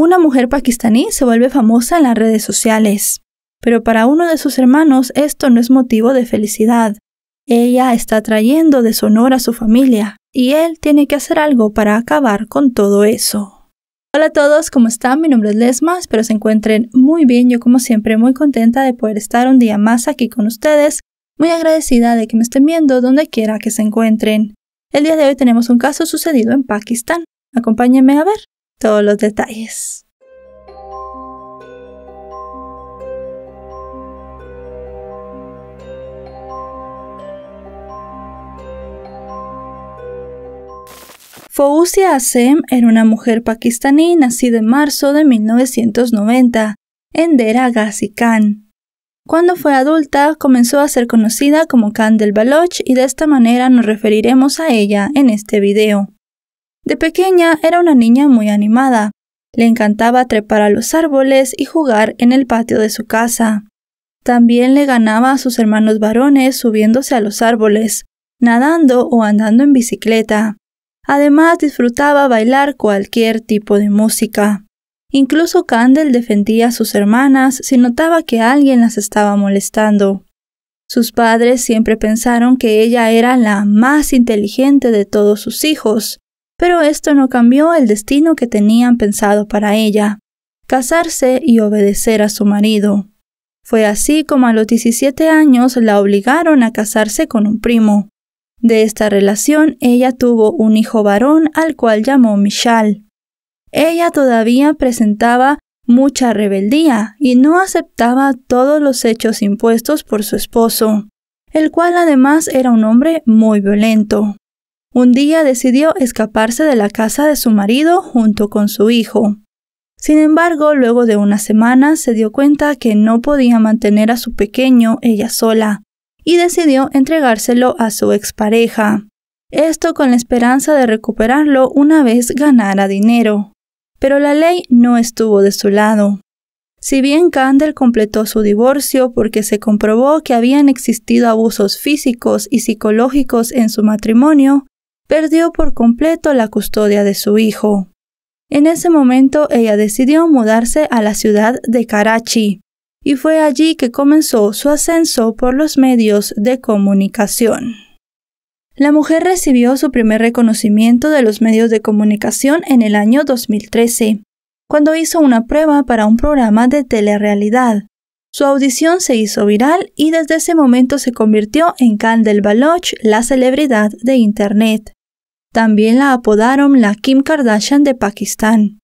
Una mujer pakistaní se vuelve famosa en las redes sociales, pero para uno de sus hermanos esto no es motivo de felicidad. Ella está trayendo deshonor a su familia y él tiene que hacer algo para acabar con todo eso. Hola a todos, ¿cómo están? Mi nombre es Lesma, espero se encuentren muy bien. Yo como siempre muy contenta de poder estar un día más aquí con ustedes, muy agradecida de que me estén viendo donde quiera que se encuentren. El día de hoy tenemos un caso sucedido en Pakistán. Acompáñenme a ver todos los detalles. Fouzia Asem era una mujer pakistaní nacida en marzo de 1990 en Dera Ghazi Khan. Cuando fue adulta, comenzó a ser conocida como Khan del Baloch y de esta manera nos referiremos a ella en este video. De pequeña era una niña muy animada. Le encantaba trepar a los árboles y jugar en el patio de su casa. También le ganaba a sus hermanos varones subiéndose a los árboles, nadando o andando en bicicleta. Además disfrutaba bailar cualquier tipo de música. Incluso Candle defendía a sus hermanas si notaba que alguien las estaba molestando. Sus padres siempre pensaron que ella era la más inteligente de todos sus hijos, pero esto no cambió el destino que tenían pensado para ella, casarse y obedecer a su marido. Fue así como a los 17 años la obligaron a casarse con un primo. De esta relación ella tuvo un hijo varón al cual llamó Michal. Ella todavía presentaba mucha rebeldía y no aceptaba todos los hechos impuestos por su esposo, el cual además era un hombre muy violento. Un día decidió escaparse de la casa de su marido junto con su hijo. Sin embargo, luego de una semana se dio cuenta que no podía mantener a su pequeño ella sola y decidió entregárselo a su expareja. Esto con la esperanza de recuperarlo una vez ganara dinero. Pero la ley no estuvo de su lado. Si bien Candel completó su divorcio porque se comprobó que habían existido abusos físicos y psicológicos en su matrimonio, perdió por completo la custodia de su hijo. En ese momento ella decidió mudarse a la ciudad de Karachi, y fue allí que comenzó su ascenso por los medios de comunicación. La mujer recibió su primer reconocimiento de los medios de comunicación en el año 2013, cuando hizo una prueba para un programa de telerrealidad. Su audición se hizo viral y desde ese momento se convirtió en del Baloch, la celebridad de Internet. También la apodaron la Kim Kardashian de Pakistán.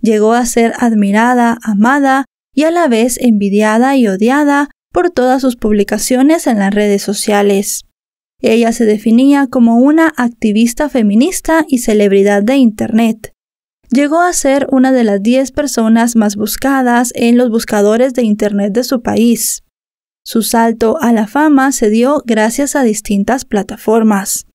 Llegó a ser admirada, amada y a la vez envidiada y odiada por todas sus publicaciones en las redes sociales. Ella se definía como una activista feminista y celebridad de Internet. Llegó a ser una de las 10 personas más buscadas en los buscadores de Internet de su país. Su salto a la fama se dio gracias a distintas plataformas.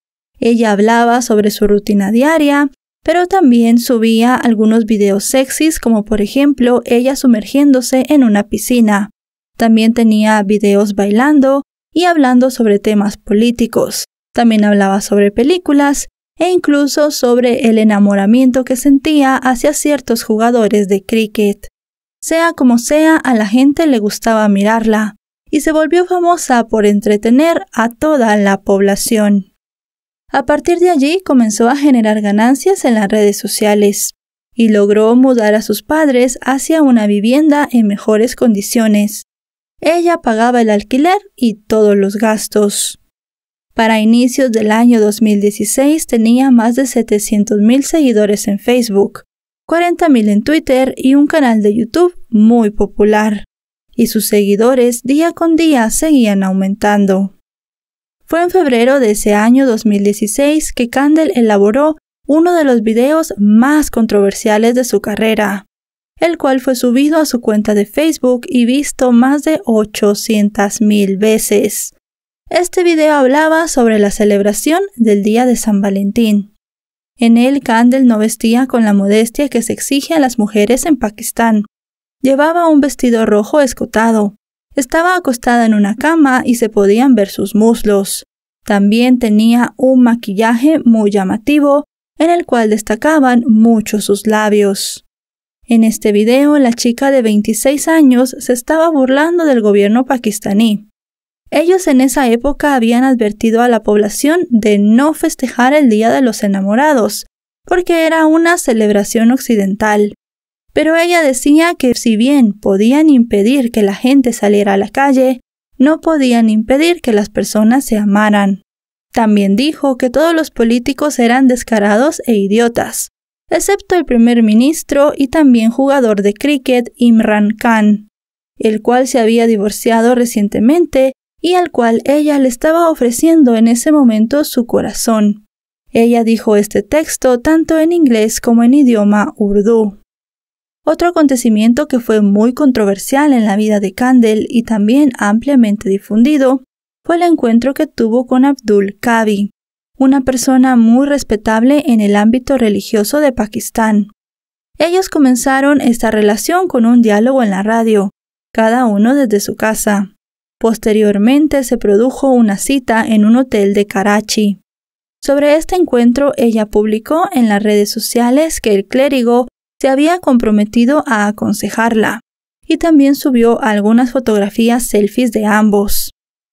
Ella hablaba sobre su rutina diaria, pero también subía algunos videos sexys como por ejemplo ella sumergiéndose en una piscina. También tenía videos bailando y hablando sobre temas políticos. También hablaba sobre películas e incluso sobre el enamoramiento que sentía hacia ciertos jugadores de cricket. Sea como sea, a la gente le gustaba mirarla, y se volvió famosa por entretener a toda la población. A partir de allí comenzó a generar ganancias en las redes sociales y logró mudar a sus padres hacia una vivienda en mejores condiciones. Ella pagaba el alquiler y todos los gastos. Para inicios del año 2016 tenía más de 700.000 seguidores en Facebook, 40.000 en Twitter y un canal de YouTube muy popular. Y sus seguidores día con día seguían aumentando. Fue en febrero de ese año 2016 que Candle elaboró uno de los videos más controversiales de su carrera, el cual fue subido a su cuenta de Facebook y visto más de 800.000 veces. Este video hablaba sobre la celebración del Día de San Valentín. En él, Candle no vestía con la modestia que se exige a las mujeres en Pakistán. Llevaba un vestido rojo escotado, estaba acostada en una cama y se podían ver sus muslos. También tenía un maquillaje muy llamativo, en el cual destacaban mucho sus labios. En este video, la chica de 26 años se estaba burlando del gobierno pakistaní. Ellos en esa época habían advertido a la población de no festejar el Día de los Enamorados, porque era una celebración occidental. Pero ella decía que si bien podían impedir que la gente saliera a la calle, no podían impedir que las personas se amaran. También dijo que todos los políticos eran descarados e idiotas, excepto el primer ministro y también jugador de cricket Imran Khan, el cual se había divorciado recientemente y al cual ella le estaba ofreciendo en ese momento su corazón. Ella dijo este texto tanto en inglés como en idioma urdu otro acontecimiento que fue muy controversial en la vida de Candel y también ampliamente difundido fue el encuentro que tuvo con Abdul Kabi, una persona muy respetable en el ámbito religioso de Pakistán. Ellos comenzaron esta relación con un diálogo en la radio, cada uno desde su casa. Posteriormente se produjo una cita en un hotel de Karachi. Sobre este encuentro ella publicó en las redes sociales que el clérigo había comprometido a aconsejarla, y también subió algunas fotografías selfies de ambos.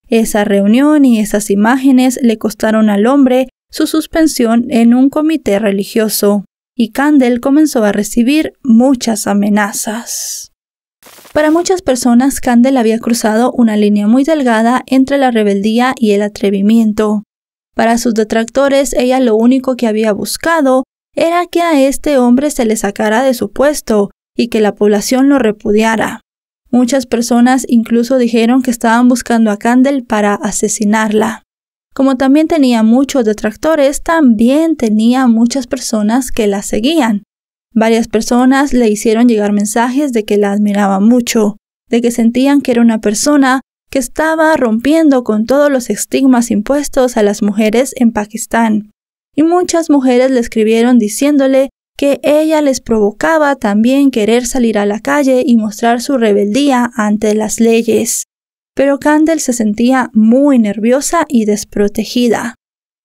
Esa reunión y esas imágenes le costaron al hombre su suspensión en un comité religioso, y Candel comenzó a recibir muchas amenazas. Para muchas personas, Candel había cruzado una línea muy delgada entre la rebeldía y el atrevimiento. Para sus detractores, ella lo único que había buscado era que a este hombre se le sacara de su puesto y que la población lo repudiara. Muchas personas incluso dijeron que estaban buscando a Candel para asesinarla. Como también tenía muchos detractores, también tenía muchas personas que la seguían. Varias personas le hicieron llegar mensajes de que la admiraban mucho, de que sentían que era una persona que estaba rompiendo con todos los estigmas impuestos a las mujeres en Pakistán y muchas mujeres le escribieron diciéndole que ella les provocaba también querer salir a la calle y mostrar su rebeldía ante las leyes. Pero Candel se sentía muy nerviosa y desprotegida.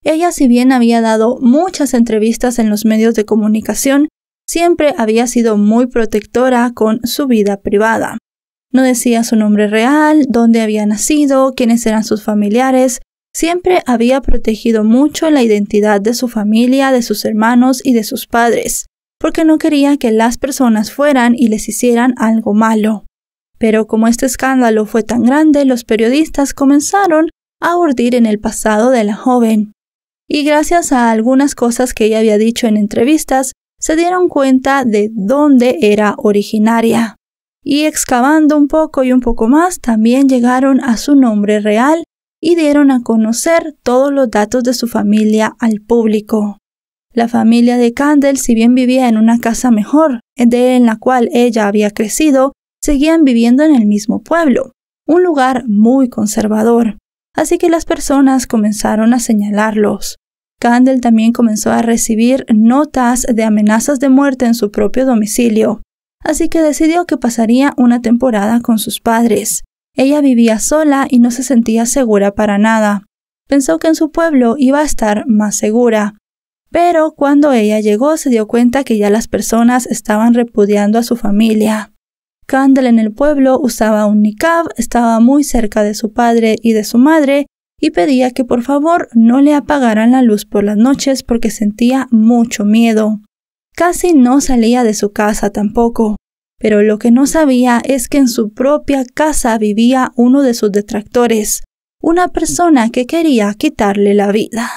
Ella, si bien había dado muchas entrevistas en los medios de comunicación, siempre había sido muy protectora con su vida privada. No decía su nombre real, dónde había nacido, quiénes eran sus familiares, Siempre había protegido mucho la identidad de su familia, de sus hermanos y de sus padres, porque no quería que las personas fueran y les hicieran algo malo. Pero como este escándalo fue tan grande, los periodistas comenzaron a urdir en el pasado de la joven. Y gracias a algunas cosas que ella había dicho en entrevistas, se dieron cuenta de dónde era originaria. Y excavando un poco y un poco más, también llegaron a su nombre real y dieron a conocer todos los datos de su familia al público. La familia de Candle, si bien vivía en una casa mejor, de en la cual ella había crecido, seguían viviendo en el mismo pueblo, un lugar muy conservador. Así que las personas comenzaron a señalarlos. Candle también comenzó a recibir notas de amenazas de muerte en su propio domicilio, así que decidió que pasaría una temporada con sus padres. Ella vivía sola y no se sentía segura para nada. Pensó que en su pueblo iba a estar más segura. Pero cuando ella llegó se dio cuenta que ya las personas estaban repudiando a su familia. Candle en el pueblo usaba un niqab, estaba muy cerca de su padre y de su madre y pedía que por favor no le apagaran la luz por las noches porque sentía mucho miedo. Casi no salía de su casa tampoco. Pero lo que no sabía es que en su propia casa vivía uno de sus detractores, una persona que quería quitarle la vida.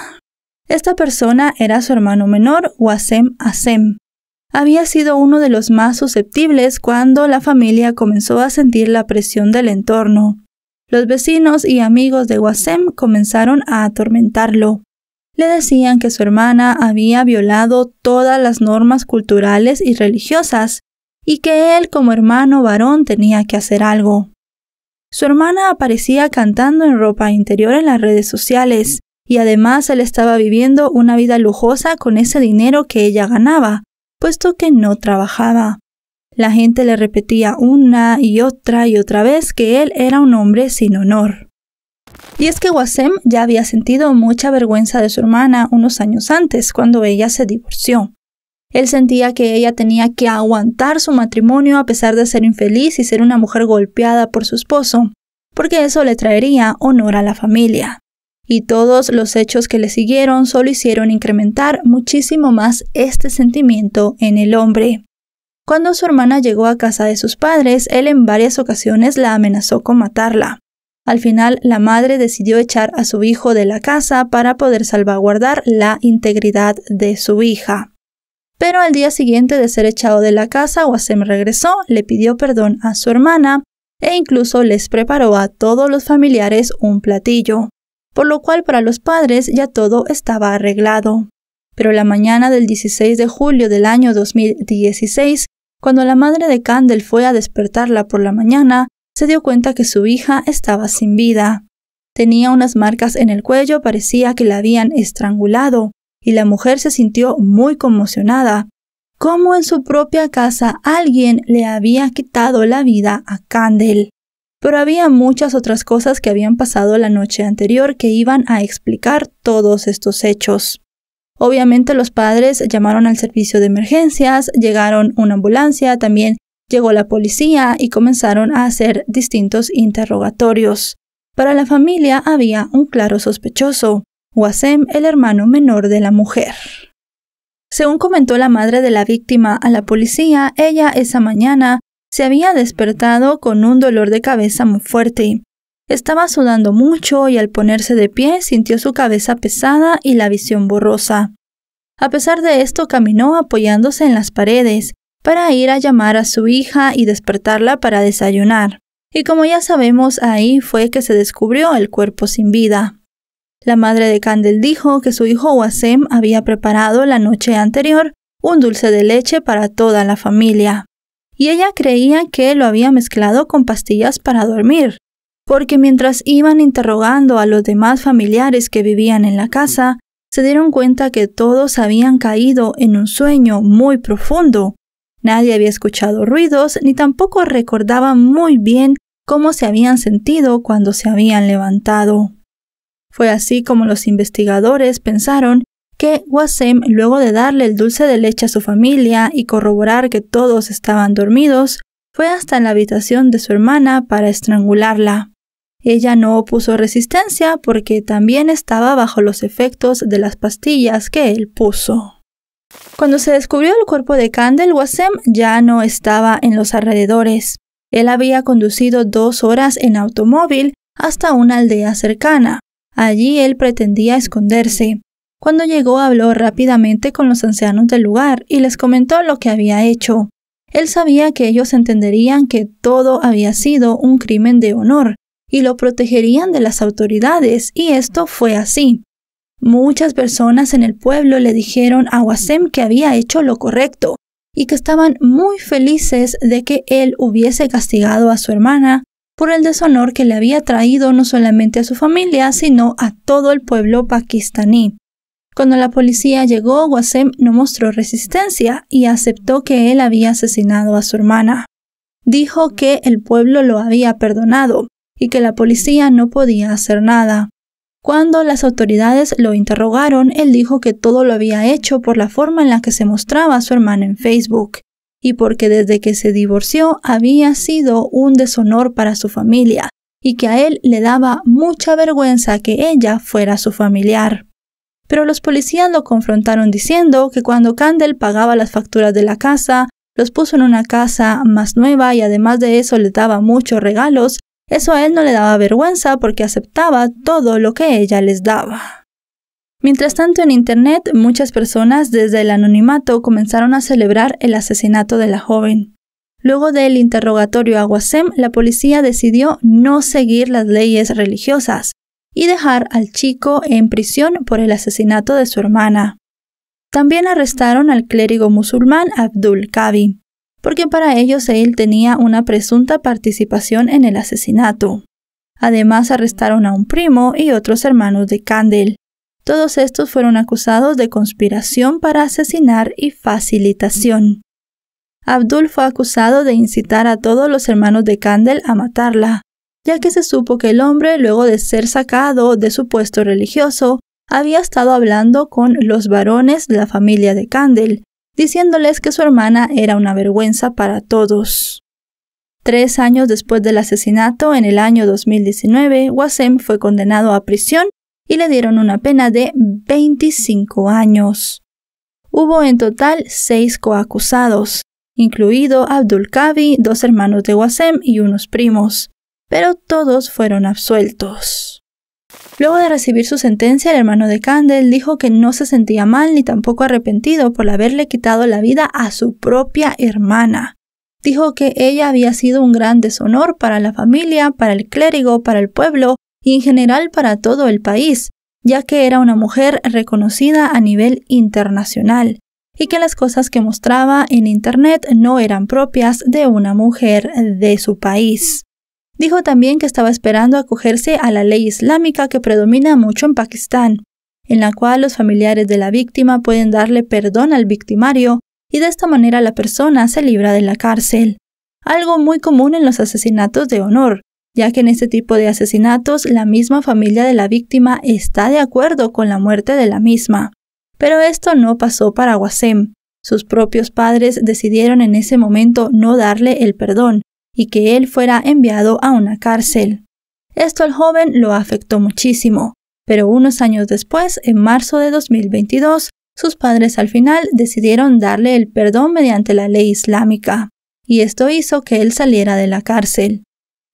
Esta persona era su hermano menor, Wasem Asem. Había sido uno de los más susceptibles cuando la familia comenzó a sentir la presión del entorno. Los vecinos y amigos de Wasem comenzaron a atormentarlo. Le decían que su hermana había violado todas las normas culturales y religiosas y que él como hermano varón tenía que hacer algo. Su hermana aparecía cantando en ropa interior en las redes sociales, y además él estaba viviendo una vida lujosa con ese dinero que ella ganaba, puesto que no trabajaba. La gente le repetía una y otra y otra vez que él era un hombre sin honor. Y es que Wasem ya había sentido mucha vergüenza de su hermana unos años antes, cuando ella se divorció. Él sentía que ella tenía que aguantar su matrimonio a pesar de ser infeliz y ser una mujer golpeada por su esposo, porque eso le traería honor a la familia. Y todos los hechos que le siguieron solo hicieron incrementar muchísimo más este sentimiento en el hombre. Cuando su hermana llegó a casa de sus padres, él en varias ocasiones la amenazó con matarla. Al final, la madre decidió echar a su hijo de la casa para poder salvaguardar la integridad de su hija pero al día siguiente de ser echado de la casa, Wasem regresó, le pidió perdón a su hermana e incluso les preparó a todos los familiares un platillo, por lo cual para los padres ya todo estaba arreglado. Pero la mañana del 16 de julio del año 2016, cuando la madre de Candel fue a despertarla por la mañana, se dio cuenta que su hija estaba sin vida. Tenía unas marcas en el cuello, parecía que la habían estrangulado, y la mujer se sintió muy conmocionada, como en su propia casa alguien le había quitado la vida a Candel. Pero había muchas otras cosas que habían pasado la noche anterior que iban a explicar todos estos hechos. Obviamente los padres llamaron al servicio de emergencias, llegaron una ambulancia, también llegó la policía y comenzaron a hacer distintos interrogatorios. Para la familia había un claro sospechoso. Wasem el hermano menor de la mujer. Según comentó la madre de la víctima a la policía, ella esa mañana se había despertado con un dolor de cabeza muy fuerte. Estaba sudando mucho y al ponerse de pie sintió su cabeza pesada y la visión borrosa. A pesar de esto caminó apoyándose en las paredes para ir a llamar a su hija y despertarla para desayunar. Y como ya sabemos, ahí fue que se descubrió el cuerpo sin vida. La madre de Candel dijo que su hijo Wasem había preparado la noche anterior un dulce de leche para toda la familia, y ella creía que lo había mezclado con pastillas para dormir, porque mientras iban interrogando a los demás familiares que vivían en la casa, se dieron cuenta que todos habían caído en un sueño muy profundo. Nadie había escuchado ruidos ni tampoco recordaba muy bien cómo se habían sentido cuando se habían levantado. Fue así como los investigadores pensaron que Wasem, luego de darle el dulce de leche a su familia y corroborar que todos estaban dormidos, fue hasta la habitación de su hermana para estrangularla. Ella no opuso resistencia porque también estaba bajo los efectos de las pastillas que él puso. Cuando se descubrió el cuerpo de Candel, Wasem ya no estaba en los alrededores. Él había conducido dos horas en automóvil hasta una aldea cercana, Allí él pretendía esconderse. Cuando llegó habló rápidamente con los ancianos del lugar y les comentó lo que había hecho. Él sabía que ellos entenderían que todo había sido un crimen de honor y lo protegerían de las autoridades, y esto fue así. Muchas personas en el pueblo le dijeron a Wasem que había hecho lo correcto y que estaban muy felices de que él hubiese castigado a su hermana por el deshonor que le había traído no solamente a su familia, sino a todo el pueblo pakistaní. Cuando la policía llegó, Wasem no mostró resistencia y aceptó que él había asesinado a su hermana. Dijo que el pueblo lo había perdonado y que la policía no podía hacer nada. Cuando las autoridades lo interrogaron, él dijo que todo lo había hecho por la forma en la que se mostraba a su hermana en Facebook y porque desde que se divorció había sido un deshonor para su familia, y que a él le daba mucha vergüenza que ella fuera su familiar. Pero los policías lo confrontaron diciendo que cuando Candel pagaba las facturas de la casa, los puso en una casa más nueva y además de eso le daba muchos regalos, eso a él no le daba vergüenza porque aceptaba todo lo que ella les daba. Mientras tanto, en Internet, muchas personas desde el anonimato comenzaron a celebrar el asesinato de la joven. Luego del interrogatorio a Wassem, la policía decidió no seguir las leyes religiosas y dejar al chico en prisión por el asesinato de su hermana. También arrestaron al clérigo musulmán Abdul Kabi, porque para ellos él tenía una presunta participación en el asesinato. Además arrestaron a un primo y otros hermanos de Candel. Todos estos fueron acusados de conspiración para asesinar y facilitación. Abdul fue acusado de incitar a todos los hermanos de Candel a matarla, ya que se supo que el hombre, luego de ser sacado de su puesto religioso, había estado hablando con los varones de la familia de Candel, diciéndoles que su hermana era una vergüenza para todos. Tres años después del asesinato, en el año 2019, Wasem fue condenado a prisión y le dieron una pena de 25 años. Hubo en total seis coacusados, incluido Abdul Kavi, dos hermanos de Wasem y unos primos, pero todos fueron absueltos. Luego de recibir su sentencia, el hermano de Candel dijo que no se sentía mal ni tampoco arrepentido por haberle quitado la vida a su propia hermana. Dijo que ella había sido un gran deshonor para la familia, para el clérigo, para el pueblo y en general para todo el país, ya que era una mujer reconocida a nivel internacional y que las cosas que mostraba en Internet no eran propias de una mujer de su país. Dijo también que estaba esperando acogerse a la ley islámica que predomina mucho en Pakistán, en la cual los familiares de la víctima pueden darle perdón al victimario y de esta manera la persona se libra de la cárcel, algo muy común en los asesinatos de honor, ya que en este tipo de asesinatos la misma familia de la víctima está de acuerdo con la muerte de la misma. Pero esto no pasó para Wasem. Sus propios padres decidieron en ese momento no darle el perdón y que él fuera enviado a una cárcel. Esto al joven lo afectó muchísimo, pero unos años después, en marzo de 2022, sus padres al final decidieron darle el perdón mediante la ley islámica, y esto hizo que él saliera de la cárcel.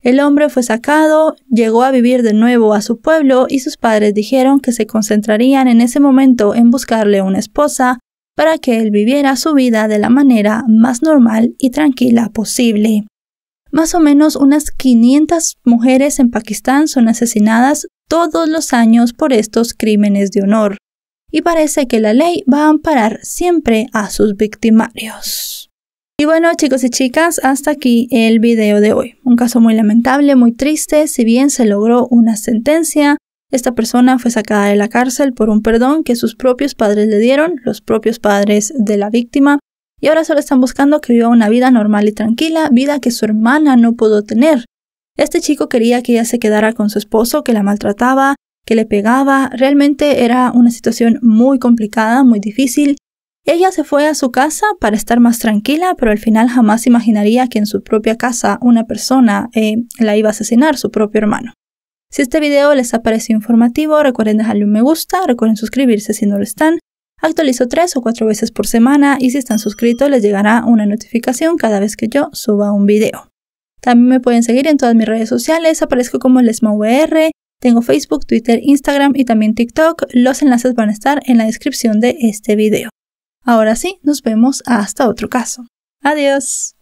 El hombre fue sacado, llegó a vivir de nuevo a su pueblo y sus padres dijeron que se concentrarían en ese momento en buscarle una esposa para que él viviera su vida de la manera más normal y tranquila posible. Más o menos unas 500 mujeres en Pakistán son asesinadas todos los años por estos crímenes de honor, y parece que la ley va a amparar siempre a sus victimarios. Y bueno chicos y chicas, hasta aquí el video de hoy. Un caso muy lamentable, muy triste, si bien se logró una sentencia, esta persona fue sacada de la cárcel por un perdón que sus propios padres le dieron, los propios padres de la víctima, y ahora solo están buscando que viva una vida normal y tranquila, vida que su hermana no pudo tener. Este chico quería que ella se quedara con su esposo, que la maltrataba, que le pegaba, realmente era una situación muy complicada, muy difícil, ella se fue a su casa para estar más tranquila, pero al final jamás imaginaría que en su propia casa una persona eh, la iba a asesinar, su propio hermano. Si este video les ha parecido informativo, recuerden dejarle un me gusta, recuerden suscribirse si no lo están. Actualizo tres o cuatro veces por semana y si están suscritos les llegará una notificación cada vez que yo suba un video. También me pueden seguir en todas mis redes sociales, aparezco como LesmaVR, tengo Facebook, Twitter, Instagram y también TikTok. Los enlaces van a estar en la descripción de este video. Ahora sí, nos vemos hasta otro caso. Adiós.